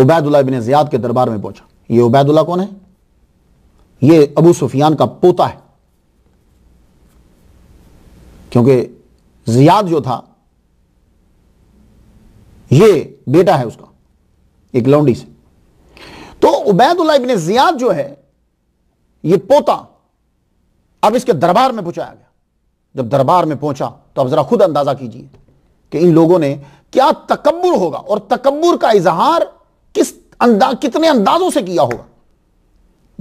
उबैदुल्ला बिन Ziyad के दरबार में पहुंचा ये उबैदुल्ला कौन है ये अबू सुफियान का पोता है क्योंकि जियाद जो था ये बेटा है उसका एक लौंडी से तो उबैदुल्ला बिन जियाद जो है ये पोता अब इसके दरबार में पहुंचाया गया जब दरबार में पहुंचा तो अब जरा खुद अंदाजा कीजिए कि इन लोगों ने क्या तकबर होगा और तकबर का इजहार अंदा, कितने अंदाजों से किया होगा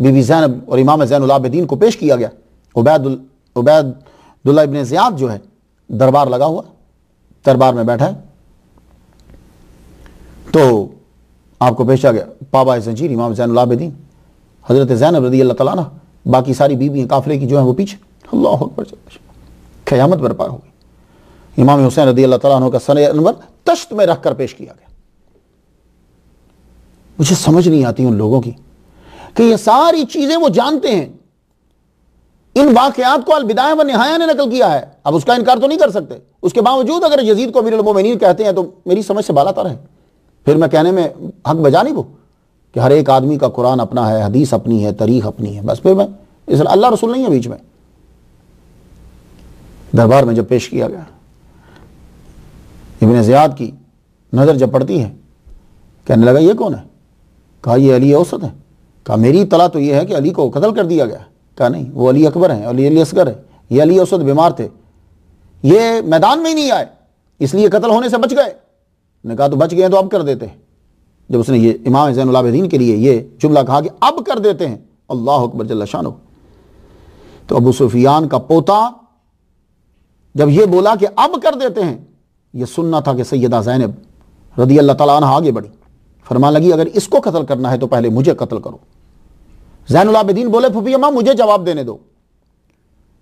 बीबी जैनब और इमाम जैनलाबद्दीन को पेश किया गया उबैद उबैदुल्ला इबन ज़ियाद जो है दरबार लगा हुआ दरबार में बैठा है तो आपको पेशा गया पाबा जंजीर इमाम जैनलाबद्दीन हज़रत जैनब रदी अल्लाह तला बाकी सारी बीबियाँ काफिले की जो है वो पीछे अल्लाह अकबर ख़यामत बरपा होगी इमाम हुसैन रदी अल्लाह तला का सन अनवर तश्त में रख कर पेश किया गया मुझे समझ नहीं आती उन लोगों की कि ये सारी चीज़ें वो जानते हैं इन वाकयात को अलविदाया व नहाया ने नकल किया है अब उसका इनकार तो नहीं कर सकते उसके बावजूद अगर यजीद को मोमिन कहते हैं तो मेरी समझ से बालातर है फिर मैं कहने में हक बजा नहीं वो कि हर एक आदमी का कुरान अपना है हदीस अपनी है तारीख अपनी है बस फिर मैं इस अल्लाह रसूल नहीं है बीच में दरबार में जब पेश किया गया इबन ज़ियाद की नज़र जब पड़ती है कहने लगा ये कौन है कहा ये अली औसत है कहा मेरी इतला तो ये है कि अली को कतल कर दिया गया कहा नहीं वो अली अकबर हैं अली अली असगर है ये अली औसत बीमार थे ये मैदान में ही नहीं आए इसलिए कत्ल होने से बच गए ने कहा तो बच गए तो अब कर देते हैं जब उसने ये इमाम जैनदीन के लिए ये जुमला कहा कि अब कर देते हैं अल्लाह अकबर जल्ला शाह तो अबू सुफियान का पोता जब ये बोला कि अब कर देते हैं ये सुनना था कि सैदा जैनब रदी अल्लाह तला आगे बढ़ी फरमा लगी अगर इसको कत्ल करना है तो पहले मुझे कत्ल करो जैनलाबद्दीन बोले फूफी अम्मा मुझे जवाब देने दो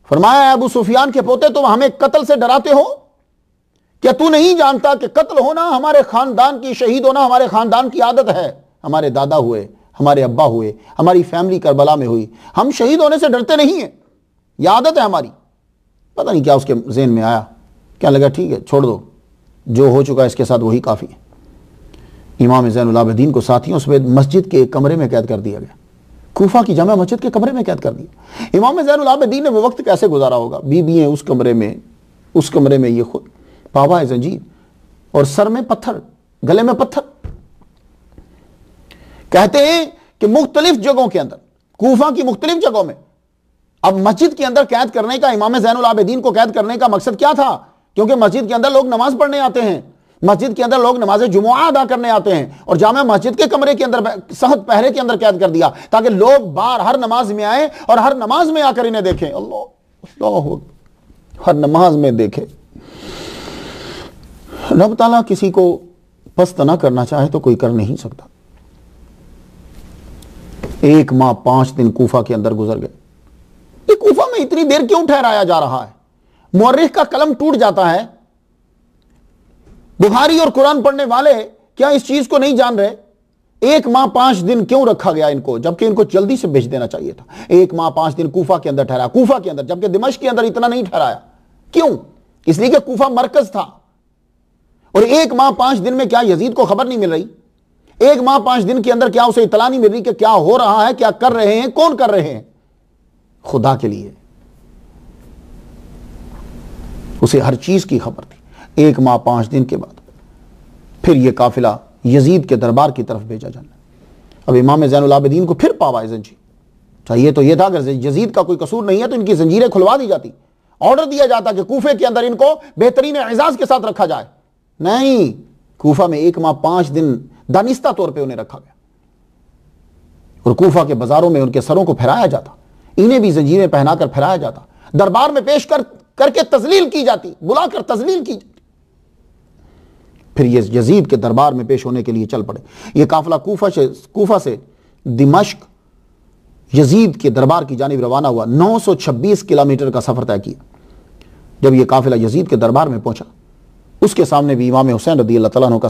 फरमाया अबू सुफियान के पोते तुम तो हमें कत्ल से डराते हो क्या तू नहीं जानता कि कत्ल होना हमारे खानदान की शहीद होना हमारे खानदान की आदत है हमारे दादा हुए हमारे अब्बा हुए हमारी फैमिली करबला में हुई हम शहीद होने से डरते नहीं हैं यह आदत है हमारी पता नहीं क्या उसके जेन में आया क्या लगा ठीक है छोड़ दो जो हो चुका है इसके साथ वही काफ़ी है इमाम जैनदीन को साथियों समेत मस्जिद के कमरे में कैद कर दिया गया कोफा की जमा मस्जिद के कमरे में कैद कर दिया इमाम जैनदीन ने वो वक्त कैसे गुजारा होगा बीबी है उस कमरे में उस कमरे में ये खुद बाबा है जंजीर और सर में पत्थर गले में पत्थर कहते हैं कि मुख्तलिफ जगहों के अंदर कोफा की मुख्तलिफ जगहों में अब मस्जिद के अंदर कैद करने का इमाम जैन आबदीन को कैद करने का मकसद क्या था क्योंकि मस्जिद के अंदर लोग नमाज पढ़ने आते हैं मस्जिद के अंदर लोग नमाज जुमा अदा करने आते हैं और जामे मस्जिद के कमरे के अंदर सहद पहरे के अंदर कैद कर दिया ताकि लोग बार हर नमाज में आए और हर नमाज में आकर इन्हें देखें अल्लाह हर नमाज में देखे रब ताला किसी को पस्त ना करना चाहे तो कोई कर नहीं सकता एक माह पांच दिन कोफा के अंदर गुजर गए कोफा में इतनी देर क्यों ठहराया जा रहा है मौर्रिख का कलम टूट जाता है बुखारी और कुरान पढ़ने वाले क्या इस चीज को नहीं जान रहे एक माह पांच दिन क्यों रखा गया इनको जबकि इनको जल्दी से भेज देना चाहिए था एक माह पांच दिन कूफा के अंदर ठहराया कूफा के अंदर जबकि दिमश के अंदर इतना नहीं ठहराया क्यों इसलिए कि कूफा मरकज था और एक माह पांच दिन में क्या यजीद को खबर नहीं मिल रही एक माह पांच दिन के अंदर क्या उसे इतला नहीं मिल रही कि क्या हो रहा है क्या कर रहे हैं कौन कर रहे हैं खुदा के लिए उसे हर चीज की खबर थी एक माह पांच दिन के बाद फिर यह काफिला यजीद के दरबार की तरफ भेजा जाना अब इमाम जैनदीन को फिर पावा जंजीर चाहिए अच्छा, तो यह था अगर यजीद का कोई कसूर नहीं है तो इनकी जंजीरें खुलवा दी जाती ऑर्डर दिया जाता कि कोफे के अंदर इनको बेहतरीन एजाज के साथ रखा जाए नहीं कोफा में एक माह पांच दिन दानिस्ता तौर पर उन्हें रखा गया और कोफा के बाजारों में उनके सरों को फहराया जाता इन्हें भी जंजीरें पहनाकर फहराया जाता दरबार में पेश कर करके तजलील की जाती बुलाकर तजलील की जाती फिर ये यजीद के दरबार में पेश होने के लिए चल पड़े ये काफिला कोफा से कोफा से दिमश्क यजीद के दरबार की जानब रवाना हुआ 926 किलोमीटर का सफ़र तय किया जब यह काफिला यजीद के दरबार में पहुंचा उसके सामने भी इमाम हुसैन रदी अल्लाह तला का